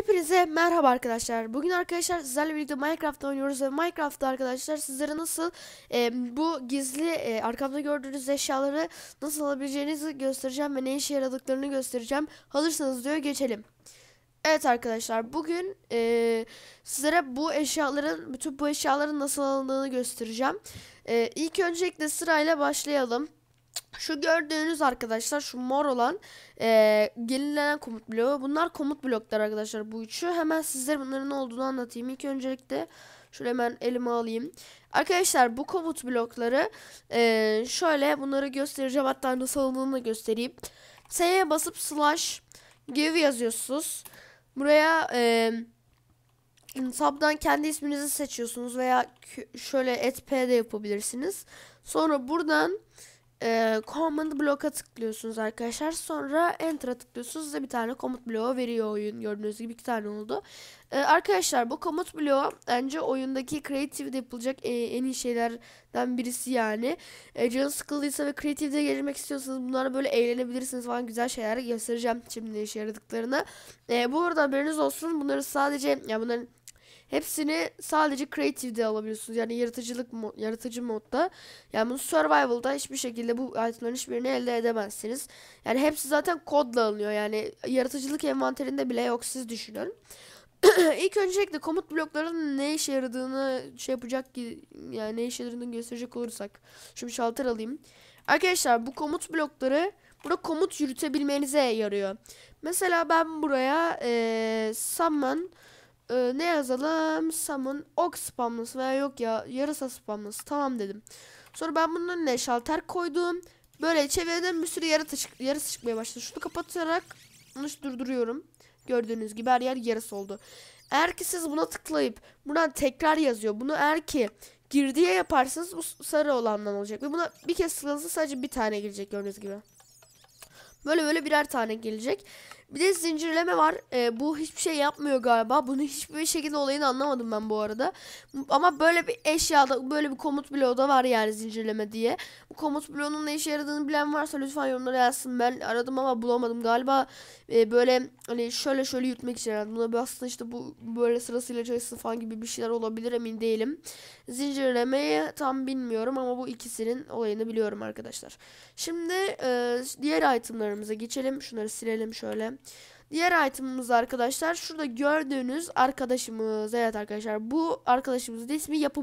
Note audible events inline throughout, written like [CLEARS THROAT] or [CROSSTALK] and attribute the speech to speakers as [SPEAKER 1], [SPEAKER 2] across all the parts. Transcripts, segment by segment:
[SPEAKER 1] Hepinize merhaba arkadaşlar. Bugün arkadaşlar sizlerle birlikte Minecraft'ta oynuyoruz ve Minecraft'ta arkadaşlar sizlere nasıl e, bu gizli e, arkamda gördüğünüz eşyaları nasıl alabileceğinizi göstereceğim ve ne işe yaradıklarını göstereceğim. Alırsanız diyor geçelim. Evet arkadaşlar bugün e, sizlere bu eşyaların bütün bu eşyaların nasıl alındığını göstereceğim. E, ilk öncelikle sırayla başlayalım. Şu gördüğünüz arkadaşlar şu mor olan e, gelinlenen komut bloğu. Bunlar komut bloklar arkadaşlar bu üçü. Hemen sizlere bunların ne olduğunu anlatayım. İlk öncelikle şöyle hemen elime alayım. Arkadaşlar bu komut blokları e, şöyle bunları göstereceğim. Hatta nasıl olduğunu da göstereyim. S'ye basıp slash give yazıyorsunuz. Buraya e, Tab'dan kendi isminizi seçiyorsunuz veya şöyle et p de yapabilirsiniz. Sonra buradan e, command bloka tıklıyorsunuz arkadaşlar. Sonra enter'a tıklıyorsunuz. Size bir tane komut bloğu veriyor oyun. Gördüğünüz gibi iki tane oldu. E, arkadaşlar bu komut bloğu bence oyundaki creative'de yapılacak e, en iyi şeylerden birisi yani. E, canı sıkıldıysa ve creative'de gelmek istiyorsanız bunlara böyle eğlenebilirsiniz falan güzel şeyler göstereceğim şimdi işe yaradıklarını. E, bu arada haberiniz olsun. Bunları sadece ya bunların Hepsini sadece creative'de alabiliyorsunuz. Yani yaratıcılık mod, yaratıcı modda. Yani bunu survival'da hiçbir şekilde bu itemların hiçbirini elde edemezsiniz. Yani hepsi zaten kodla alınıyor. Yani yaratıcılık envanterinde bile yok siz düşünün. [CLEARS THROAT] İlk öncelikle komut bloklarının ne işe yaradığını şey yapacak ki yani ne işe yaradığını gösterecek olursak. Şimdi şalter alayım. Arkadaşlar bu komut blokları burada komut yürütebilmenize yarıyor. Mesela ben buraya ee, summon ee, ne yazalım? Summon ok spamlısı veya yok ya yarasa spamlısı. Tamam dedim. Sonra ben bunun önüne şalter koydum. Böyle çevreden bir sürü yarasa, çık yarasa çıkmaya başladı. Şunu kapatarak bunu durduruyorum. Gördüğünüz gibi her yer yarısı oldu. Eğer ki siz buna tıklayıp buradan tekrar yazıyor. Bunu eğer ki girdiye yaparsanız bu sarı olandan olacak. Ve buna bir kez tıklanırsa sadece bir tane gelecek gördüğünüz gibi. Böyle böyle birer tane gelecek. Bir de zincirleme var. E, bu hiçbir şey yapmıyor galiba. Bunu hiçbir şekilde olayını anlamadım ben bu arada. Ama böyle bir eşyada böyle bir komut bloğu da var yani zincirleme diye. Bu komut bloğunun ne işe yaradığını bilen varsa lütfen yorumlara yazsın. Ben aradım ama bulamadım. Galiba e, böyle hani şöyle şöyle yürütmek için aradım. Buna aslında işte bu böyle sırasıyla çalışsın falan gibi bir şeyler olabilir emin değilim. Zincirlemeyi tam bilmiyorum ama bu ikisinin olayını biliyorum arkadaşlar. Şimdi e, diğer itemlarımıza geçelim. Şunları silelim şöyle. Diğer itemimiz arkadaşlar şurada gördüğünüz arkadaşımız. Evet arkadaşlar bu arkadaşımızın ismi Yapı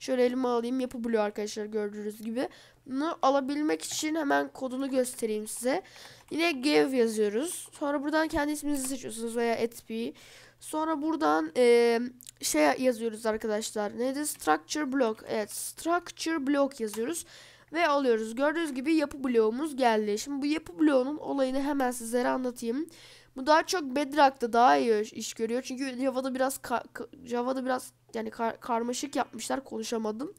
[SPEAKER 1] Şöyle elime alayım Yapı arkadaşlar gördüğünüz gibi. Bunu alabilmek için hemen kodunu göstereyim size. Yine give yazıyoruz. Sonra buradan kendi isminizi seçiyorsunuz veya etp. Sonra buradan e, şey yazıyoruz arkadaşlar. Neydi? Structure block. Evet structure block yazıyoruz ve alıyoruz. Gördüğünüz gibi yapı bloğumuz geldi. Şimdi bu yapı bloğunun olayını hemen sizlere anlatayım. Bu daha çok Bedrock'ta daha iyi iş görüyor. Çünkü Java'da biraz Java'da biraz yani kar karmaşık yapmışlar konuşamadım.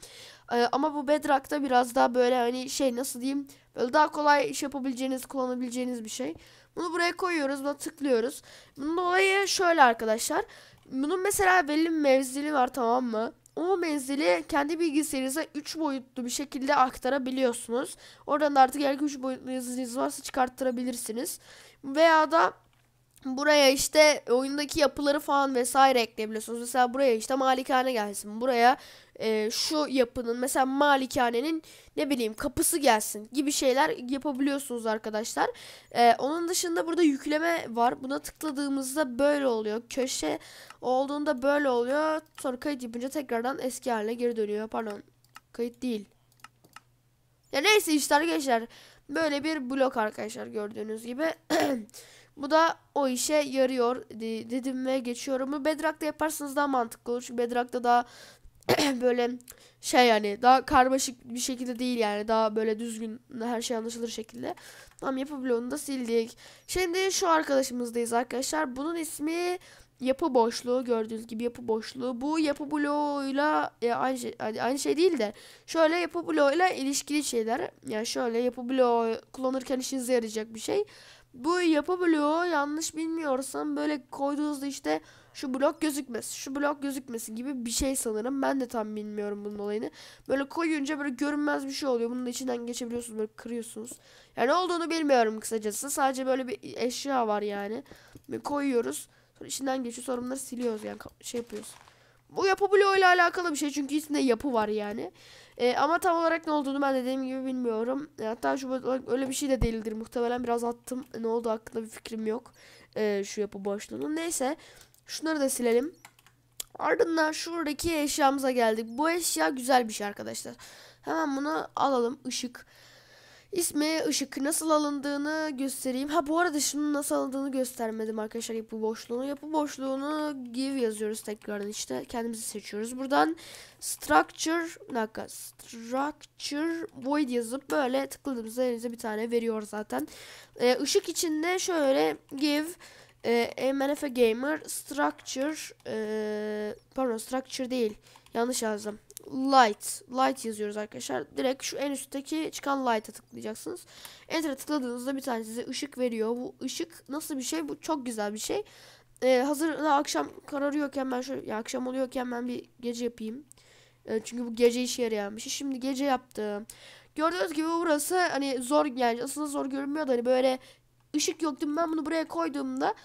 [SPEAKER 1] Ee, ama bu Bedrock'ta biraz daha böyle hani şey nasıl diyeyim böyle daha kolay iş yapabileceğiniz kullanabileceğiniz bir şey. Bunu buraya koyuyoruz buna tıklıyoruz. Bunun olayı şöyle arkadaşlar. Bunun mesela belli bir mevzili var tamam mı? o menzili kendi bilgisayarınıza 3 boyutlu bir şekilde aktarabiliyorsunuz. Oradan da artık eğer ki 3 boyutlu yazıcınız varsa çıkarttırabilirsiniz. Veya da buraya işte oyundaki yapıları falan vesaire ekleyebiliyorsunuz. Mesela buraya işte malikane gelsin. Buraya e, şu yapının mesela malikanenin ne bileyim kapısı gelsin gibi şeyler yapabiliyorsunuz arkadaşlar. E, onun dışında burada yükleme var. Buna tıkladığımızda böyle oluyor. Köşe olduğunda böyle oluyor. Sonra kayıt yapınca tekrardan eski haline geri dönüyor. Pardon kayıt değil. Ya neyse işte arkadaşlar böyle bir blok arkadaşlar gördüğünüz gibi. [CLEARS THROAT] Bu da o işe yarıyor dedim ve geçiyorum. Bu Bedrock'ta yaparsanız daha mantıklı olur. Çünkü Bedrock'ta daha [CLEARS THROAT] böyle şey yani daha karmaşık bir şekilde değil yani daha böyle düzgün her şey anlaşılır şekilde. Tam yapı bloğunu da sildik. Şimdi şu arkadaşımızdayız arkadaşlar. Bunun ismi yapı boşluğu gördüğünüz gibi yapı boşluğu. Bu yapı bloğuyla ya e, aynı şey hani aynı şey değil de şöyle yapı bloğuyla ilişkili şeyler. Yani şöyle yapı bloğu kullanırken işinize yarayacak bir şey. Bu yapı bloğu yanlış bilmiyorsam böyle koyduğunuzda işte şu blok gözükmesi, şu blok gözükmesi gibi bir şey sanırım. Ben de tam bilmiyorum bunun olayını. Böyle koyunca böyle görünmez bir şey oluyor. Bunun içinden geçebiliyorsunuz böyle kırıyorsunuz. Yani ne olduğunu bilmiyorum kısacası. Sadece böyle bir eşya var yani. Koyuyoruz. Sonra içinden geçiyor. Sonra siliyoruz yani şey yapıyoruz. Bu yapı bloğu ile alakalı bir şey çünkü içinde yapı var yani. Ee, ama tam olarak ne olduğunu ben dediğim gibi bilmiyorum. E, hatta şu öyle bir şey de değildir. Muhtemelen biraz attım. Ne oldu hakkında bir fikrim yok. Ee, şu yapı boşluğunu. Neyse. Şunları da silelim. Ardından şuradaki eşyamıza geldik. Bu eşya güzel bir şey arkadaşlar. Hemen bunu alalım. Işık. İsme ışık nasıl alındığını göstereyim. Ha bu arada şunu nasıl alındığını göstermedim arkadaşlar yapı boşluğunu. Yapı boşluğunu give yazıyoruz tekrardan işte. Kendimizi seçiyoruz. Buradan structure, bir dakika, structure void yazıp böyle tıkladığımızda elinize bir tane veriyor zaten. Ee, ışık içinde şöyle give e, MNF Gamer structure e, pardon structure değil. Yanlış yazdım light. Light yazıyoruz arkadaşlar. Direkt şu en üstteki çıkan light'a tıklayacaksınız. Enter'a tıkladığınızda bir tane size ışık veriyor. Bu ışık nasıl bir şey? Bu çok güzel bir şey. Ee, hazır da akşam kararıyorken ben şöyle ya akşam oluyorken ben bir gece yapayım. Ee, çünkü bu gece işe yarayan bir şey. Şimdi gece yaptım. Gördüğünüz gibi burası hani zor yani aslında zor görünmüyor da hani böyle ışık yok yoktu. Ben bunu buraya koyduğumda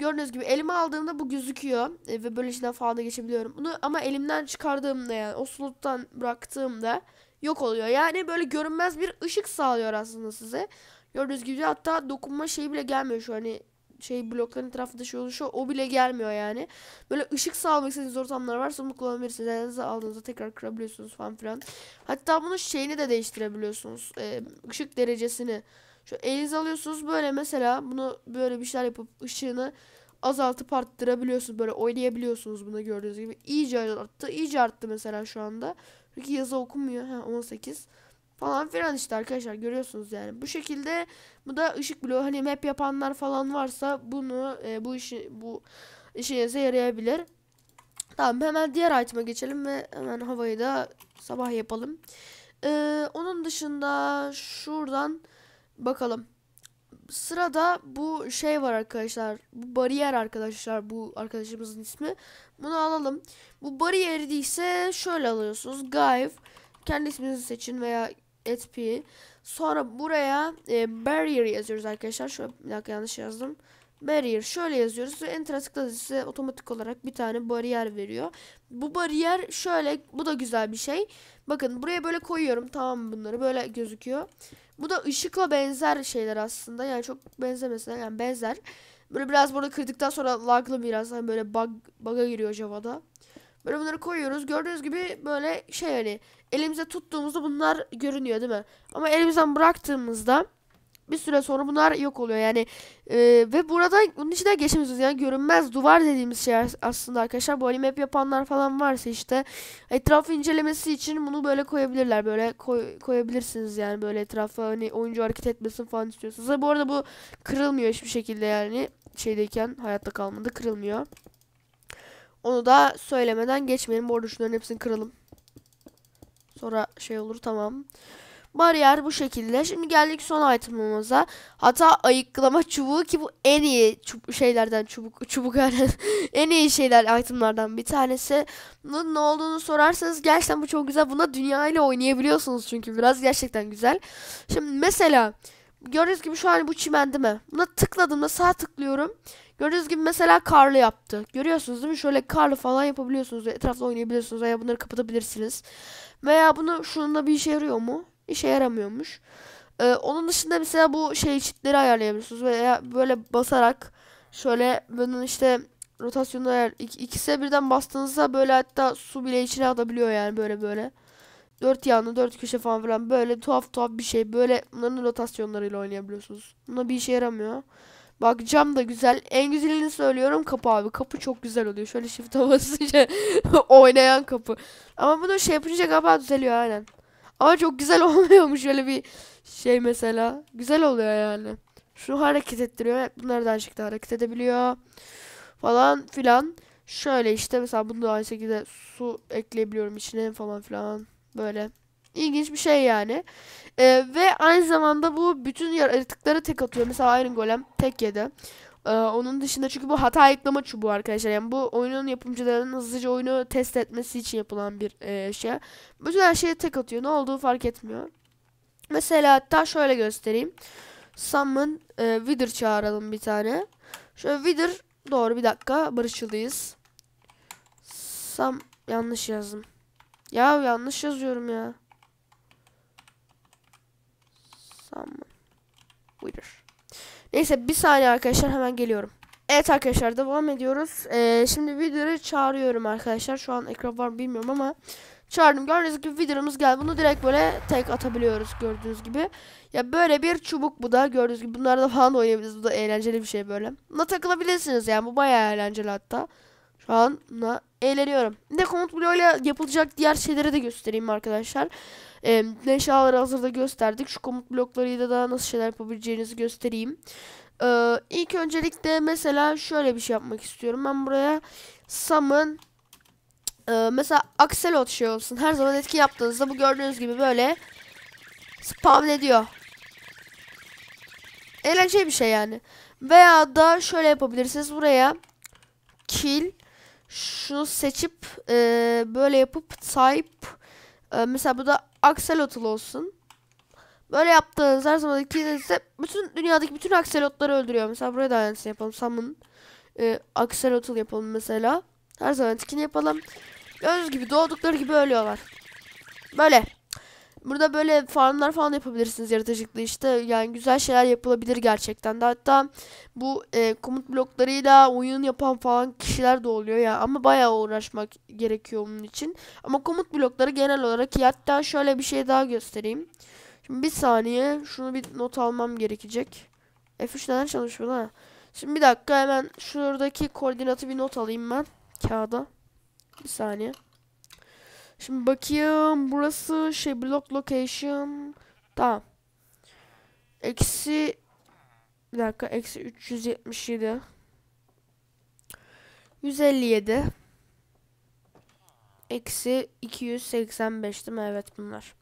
[SPEAKER 1] Gördüğünüz gibi elime aldığımda bu gözüküyor. E, ve böyle içinden falan da geçebiliyorum. Bunu ama elimden çıkardığımda yani o sluttan bıraktığımda yok oluyor. Yani böyle görünmez bir ışık sağlıyor aslında size. Gördüğünüz gibi hatta dokunma şeyi bile gelmiyor şu hani şey blokların etrafında şey oluşu o bile gelmiyor yani. Böyle ışık sağlamak istediğiniz ortamlar varsa bunu kullanabilirsiniz. Elinizi aldığınızda tekrar kırabiliyorsunuz falan filan. Hatta bunun şeyini de değiştirebiliyorsunuz. Ee, ışık derecesini. Şu elinize alıyorsunuz böyle mesela bunu böyle bir şeyler yapıp ışığını azaltıp arttırabiliyorsunuz. Böyle oynayabiliyorsunuz bunu gördüğünüz gibi. İyice arttı. iyice arttı mesela şu anda. Çünkü yazı okunmuyor. Ha 18 falan filan işte arkadaşlar görüyorsunuz yani. Bu şekilde bu da ışık bloğu hani map yapanlar falan varsa bunu e, bu işi bu işinize yarayabilir. Tamam hemen diğer item'a geçelim ve hemen havayı da sabah yapalım. Ee, onun dışında şuradan Bakalım. Sırada bu şey var arkadaşlar. Bu bariyer arkadaşlar. Bu arkadaşımızın ismi. Bunu alalım. Bu bariyeri ise şöyle alıyorsunuz. Gaiv. Kendi isminizi seçin veya etpi. Sonra buraya e, barrier yazıyoruz arkadaşlar. Şöyle bir dakika yanlış yazdım. Barrier şöyle yazıyoruz ve enter'a tıkladığınız size otomatik olarak bir tane bariyer veriyor. Bu bariyer şöyle bu da güzel bir şey. Bakın buraya böyle koyuyorum tamam bunları böyle gözüküyor. Bu da ışıkla benzer şeyler aslında. Yani çok benzemesine yani benzer. Böyle biraz burada kırdıktan sonra laglı biraz hani böyle bug, bug'a giriyor Java'da. Böyle bunları koyuyoruz. Gördüğünüz gibi böyle şey hani elimize tuttuğumuzda bunlar görünüyor değil mi? Ama elimizden bıraktığımızda bir süre sonra bunlar yok oluyor yani. E, ve buradan bunun içinden geçemiyorsunuz. Yani görünmez duvar dediğimiz şey aslında arkadaşlar. Bu alimap yapanlar falan varsa işte etrafı incelemesi için bunu böyle koyabilirler. Böyle koy, koyabilirsiniz yani böyle etrafa hani oyuncu hareket etmesin falan istiyorsunuz. Ve bu arada bu kırılmıyor hiçbir şekilde yani şeydeyken hayatta kalmadı kırılmıyor. Onu da söylemeden geçmeyelim. Bu arada şunların hepsini kıralım. Sonra şey olur tamam. Tamam. Bariyer bu şekilde. Şimdi geldik son itemımıza. Hata ayıklama çubuğu ki bu en iyi çub şeylerden çubuk çubuk [LAUGHS] en iyi şeyler itemlardan bir tanesi. Bunun ne olduğunu sorarsanız gerçekten bu çok güzel. Buna dünya ile oynayabiliyorsunuz çünkü biraz gerçekten güzel. Şimdi mesela gördüğünüz gibi şu an bu çimendi mi? Buna tıkladığımda sağ tıklıyorum. Gördüğünüz gibi mesela karlı yaptı. Görüyorsunuz değil mi? Şöyle karlı falan yapabiliyorsunuz. Etrafta oynayabiliyorsunuz veya bunları kapatabilirsiniz. Veya bunu şununla bir işe yarıyor mu? işe yaramıyormuş. Ee, onun dışında mesela bu şey çitleri ayarlayabiliyorsunuz veya böyle basarak şöyle bunun işte rotasyonu ayar ik ikisine birden bastığınızda böyle hatta su bile içine atabiliyor yani böyle böyle. Dört yanlı dört köşe falan filan böyle tuhaf tuhaf bir şey. Böyle bunların rotasyonlarıyla oynayabiliyorsunuz. Buna bir işe yaramıyor. Bak cam da güzel. En güzelini söylüyorum kapı abi. Kapı çok güzel oluyor. Şöyle shift'e basınca [LAUGHS] oynayan kapı. Ama bunu şey yapınca galiba düzeliyor aynen. Ama çok güzel [LAUGHS] olmuyormuş öyle bir şey mesela. Güzel oluyor yani. Şu hareket ettiriyor. Evet, bunlar da aynı şekilde hareket edebiliyor. Falan filan. Şöyle işte mesela bunu da aynı şekilde su ekleyebiliyorum içine falan filan. Böyle. İlginç bir şey yani. Ee, ve aynı zamanda bu bütün yaratıkları tek atıyor. Mesela Iron Golem tek yedi. Ee, onun dışında çünkü bu hata ayıklama çubuğu arkadaşlar. Yani bu oyunun yapımcılarının hızlıca oyunu test etmesi için yapılan bir e, şey. Bütün her şeye tek atıyor. Ne olduğu fark etmiyor. Mesela hatta şöyle göstereyim. Summon e, Wither çağıralım bir tane. Şöyle Wither doğru bir dakika barışçıldayız. Sam yanlış yazdım. Ya yanlış yazıyorum ya. Summon Wither. Neyse bir saniye arkadaşlar hemen geliyorum. Evet arkadaşlar devam ediyoruz. Ee, şimdi videoyu çağırıyorum arkadaşlar. Şu an ekran var mı bilmiyorum ama çağırdım. Gördüğünüz gibi videomuz geldi. Bunu direkt böyle tek atabiliyoruz gördüğünüz gibi. Ya böyle bir çubuk bu da gördüğünüz gibi. bunlarda falan da oynayabiliriz. Bu da eğlenceli bir şey böyle. Buna takılabilirsiniz yani. Bu bayağı eğlenceli hatta. Şu an eğleniyorum. Bir de komut bloğuyla yapılacak diğer şeyleri de göstereyim arkadaşlar. E, neşaları hazırda gösterdik. Şu komut bloklarıyla da nasıl şeyler yapabileceğinizi göstereyim. E, ilk öncelikle mesela şöyle bir şey yapmak istiyorum. Ben buraya Sam'ın e, mesela axelot şey olsun. Her zaman etki yaptığınızda bu gördüğünüz gibi böyle spam ediyor. Eğlenceli bir şey yani. Veya da şöyle yapabilirsiniz. Buraya kill şunu seçip e, böyle yapıp type e, mesela bu da Axolotl olsun. Böyle yaptığınız her zaman ikinize bütün dünyadaki bütün akselotları öldürüyor. Mesela buraya da aynısını yapalım. Summon e, Axolotl yapalım mesela. Her zaman tikini yapalım. Gördüğünüz gibi doğdukları gibi ölüyorlar. Böyle. Burada böyle farmlar falan yapabilirsiniz yaratıcılıkla işte. Yani güzel şeyler yapılabilir gerçekten de. Hatta bu e, komut bloklarıyla oyun yapan falan kişiler de oluyor ya. Ama bayağı uğraşmak gerekiyor onun için. Ama komut blokları genel olarak iyi. Hatta şöyle bir şey daha göstereyim. Şimdi bir saniye. Şunu bir not almam gerekecek. F3 neden çalışmıyor ha? Şimdi bir dakika hemen şuradaki koordinatı bir not alayım ben. Kağıda. Bir saniye. Şimdi bakayım. Burası şey block location. Tamam. Eksi bir dakika. Eksi 377. 157. Eksi 285 değil mi? Evet bunlar.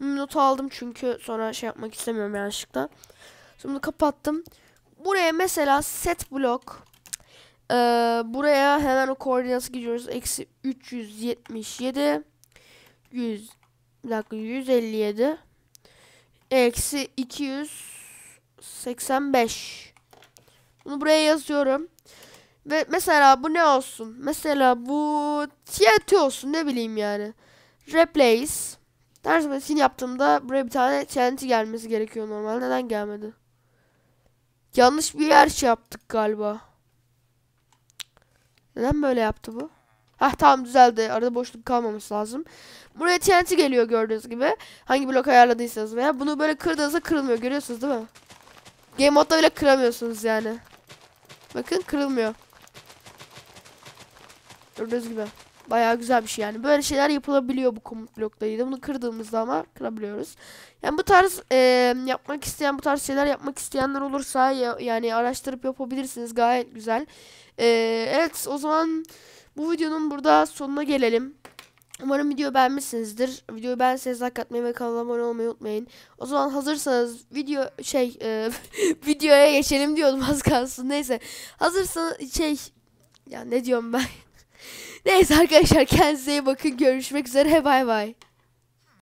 [SPEAKER 1] Not aldım çünkü sonra şey yapmak istemiyorum yanlışlıkla. Şimdi kapattım. Buraya mesela set block ee, buraya hemen o koordinatı gidiyoruz. Eksi 377 100 bir dakika 157 eksi 285 bunu buraya yazıyorum. Ve mesela bu ne olsun? Mesela bu TNT olsun ne bileyim yani. Replace. Ders metin yaptığımda buraya bir tane TNT gelmesi gerekiyor normal. Neden gelmedi? Yanlış bir yer şey yaptık galiba. Neden böyle yaptı bu? Hah tamam düzeldi. Arada boşluk kalmaması lazım. Buraya TNT geliyor gördüğünüz gibi. Hangi blok ayarladıysanız veya. Bunu böyle kırdığınızda kırılmıyor. Görüyorsunuz değil mi? Game modda bile kıramıyorsunuz yani. Bakın kırılmıyor. Gördüğünüz gibi. Bayağı güzel bir şey yani. Böyle şeyler yapılabiliyor bu komut bloklarıyla. Bunu kırdığımızda ama kırabiliyoruz. Yani bu tarz e, yapmak isteyen, bu tarz şeyler yapmak isteyenler olursa ya, yani araştırıp yapabilirsiniz. Gayet güzel. E, evet o zaman bu videonun burada sonuna gelelim. Umarım video beğenmişsinizdir. Videoyu beğenseniz like atmayı ve kanala abone olmayı unutmayın. O zaman hazırsanız video şey e, [LAUGHS] videoya geçelim diyordum [LAUGHS] az kalsın. Neyse hazırsanız şey ya ne diyorum ben. Neyse arkadaşlar kendinize iyi bakın. Görüşmek üzere. Bay bay.